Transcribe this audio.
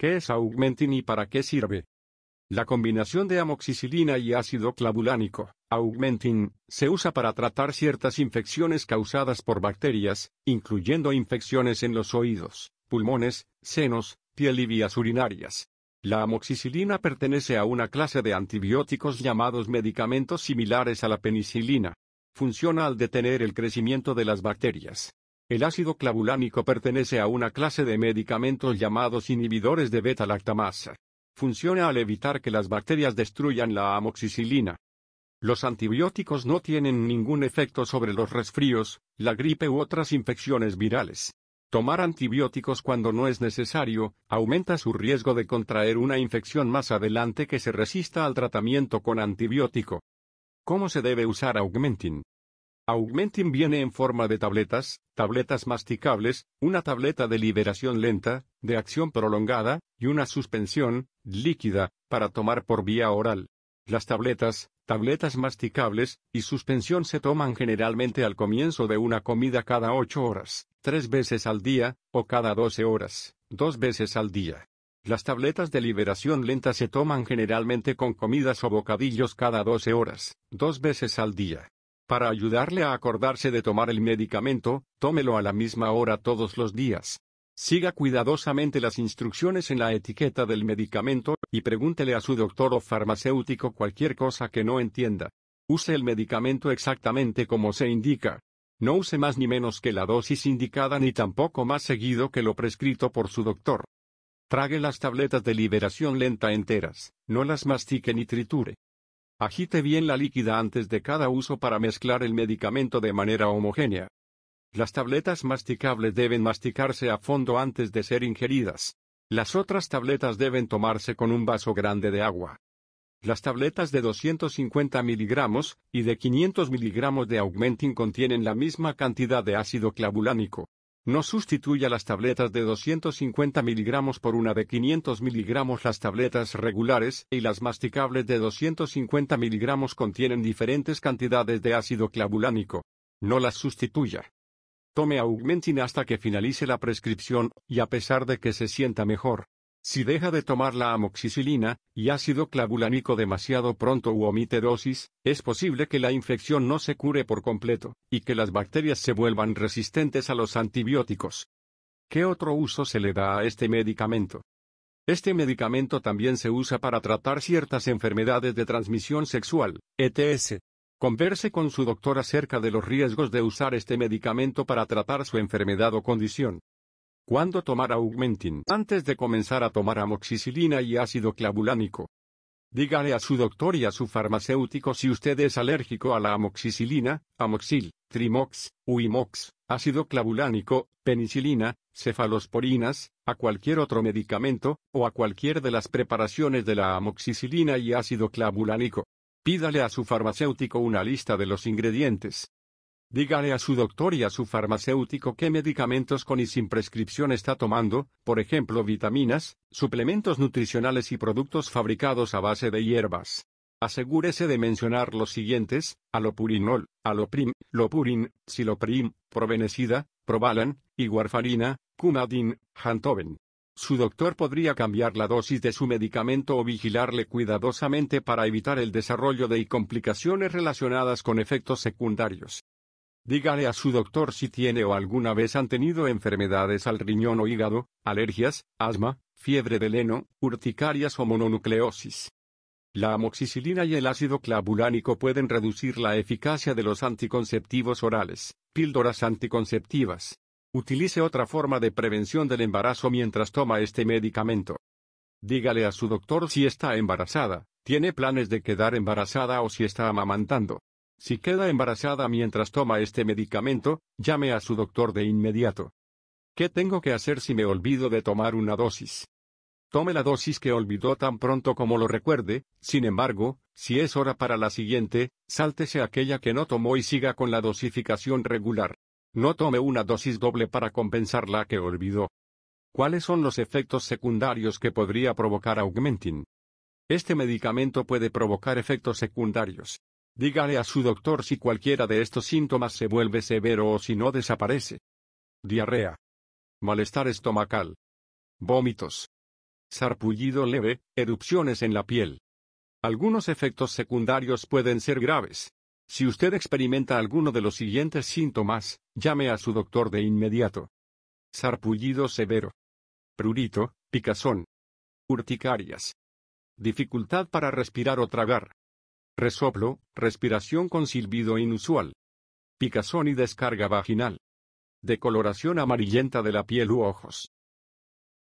¿Qué es Augmentin y para qué sirve? La combinación de amoxicilina y ácido clavulánico, Augmentin, se usa para tratar ciertas infecciones causadas por bacterias, incluyendo infecciones en los oídos, pulmones, senos, piel y vías urinarias. La amoxicilina pertenece a una clase de antibióticos llamados medicamentos similares a la penicilina. Funciona al detener el crecimiento de las bacterias, el ácido clavulánico pertenece a una clase de medicamentos llamados inhibidores de beta-lactamasa. Funciona al evitar que las bacterias destruyan la amoxicilina. Los antibióticos no tienen ningún efecto sobre los resfríos, la gripe u otras infecciones virales. Tomar antibióticos cuando no es necesario aumenta su riesgo de contraer una infección más adelante que se resista al tratamiento con antibiótico. ¿Cómo se debe usar Augmentin? Augmentin viene en forma de tabletas, tabletas masticables, una tableta de liberación lenta, de acción prolongada, y una suspensión, líquida, para tomar por vía oral. Las tabletas, tabletas masticables, y suspensión se toman generalmente al comienzo de una comida cada 8 horas, tres veces al día, o cada 12 horas, dos veces al día. Las tabletas de liberación lenta se toman generalmente con comidas o bocadillos cada 12 horas, dos veces al día. Para ayudarle a acordarse de tomar el medicamento, tómelo a la misma hora todos los días. Siga cuidadosamente las instrucciones en la etiqueta del medicamento y pregúntele a su doctor o farmacéutico cualquier cosa que no entienda. Use el medicamento exactamente como se indica. No use más ni menos que la dosis indicada ni tampoco más seguido que lo prescrito por su doctor. Trague las tabletas de liberación lenta enteras, no las mastique ni triture. Agite bien la líquida antes de cada uso para mezclar el medicamento de manera homogénea. Las tabletas masticables deben masticarse a fondo antes de ser ingeridas. Las otras tabletas deben tomarse con un vaso grande de agua. Las tabletas de 250 miligramos y de 500 miligramos de Augmentin contienen la misma cantidad de ácido clavulánico. No sustituya las tabletas de 250 miligramos por una de 500 miligramos. Las tabletas regulares y las masticables de 250 miligramos contienen diferentes cantidades de ácido clavulánico. No las sustituya. Tome Augmentin hasta que finalice la prescripción, y a pesar de que se sienta mejor, si deja de tomar la amoxicilina y ácido clavulánico demasiado pronto u omite dosis, es posible que la infección no se cure por completo, y que las bacterias se vuelvan resistentes a los antibióticos. ¿Qué otro uso se le da a este medicamento? Este medicamento también se usa para tratar ciertas enfermedades de transmisión sexual, ETS. Converse con su doctor acerca de los riesgos de usar este medicamento para tratar su enfermedad o condición. ¿Cuándo tomar Augmentin? Antes de comenzar a tomar amoxicilina y ácido clavulánico. Dígale a su doctor y a su farmacéutico si usted es alérgico a la amoxicilina, amoxil, trimox, uimox, ácido clavulánico, penicilina, cefalosporinas, a cualquier otro medicamento, o a cualquier de las preparaciones de la amoxicilina y ácido clavulánico. Pídale a su farmacéutico una lista de los ingredientes. Dígale a su doctor y a su farmacéutico qué medicamentos con y sin prescripción está tomando, por ejemplo vitaminas, suplementos nutricionales y productos fabricados a base de hierbas. Asegúrese de mencionar los siguientes, alopurinol, aloprim, lopurin, siloprim, provenecida, probalan, y guarfarina, cumadin, jantoven. Su doctor podría cambiar la dosis de su medicamento o vigilarle cuidadosamente para evitar el desarrollo de complicaciones relacionadas con efectos secundarios. Dígale a su doctor si tiene o alguna vez han tenido enfermedades al riñón o hígado, alergias, asma, fiebre de leno, urticarias o mononucleosis. La amoxicilina y el ácido clavulánico pueden reducir la eficacia de los anticonceptivos orales, píldoras anticonceptivas. Utilice otra forma de prevención del embarazo mientras toma este medicamento. Dígale a su doctor si está embarazada, tiene planes de quedar embarazada o si está amamantando. Si queda embarazada mientras toma este medicamento, llame a su doctor de inmediato. ¿Qué tengo que hacer si me olvido de tomar una dosis? Tome la dosis que olvidó tan pronto como lo recuerde, sin embargo, si es hora para la siguiente, sáltese aquella que no tomó y siga con la dosificación regular. No tome una dosis doble para compensar la que olvidó. ¿Cuáles son los efectos secundarios que podría provocar Augmentin? Este medicamento puede provocar efectos secundarios. Dígale a su doctor si cualquiera de estos síntomas se vuelve severo o si no desaparece. Diarrea. Malestar estomacal. Vómitos. Sarpullido leve, erupciones en la piel. Algunos efectos secundarios pueden ser graves. Si usted experimenta alguno de los siguientes síntomas, llame a su doctor de inmediato. Sarpullido severo. Prurito, picazón. Urticarias. Dificultad para respirar o tragar resoplo, respiración con silbido inusual, picazón y descarga vaginal. Decoloración amarillenta de la piel u ojos.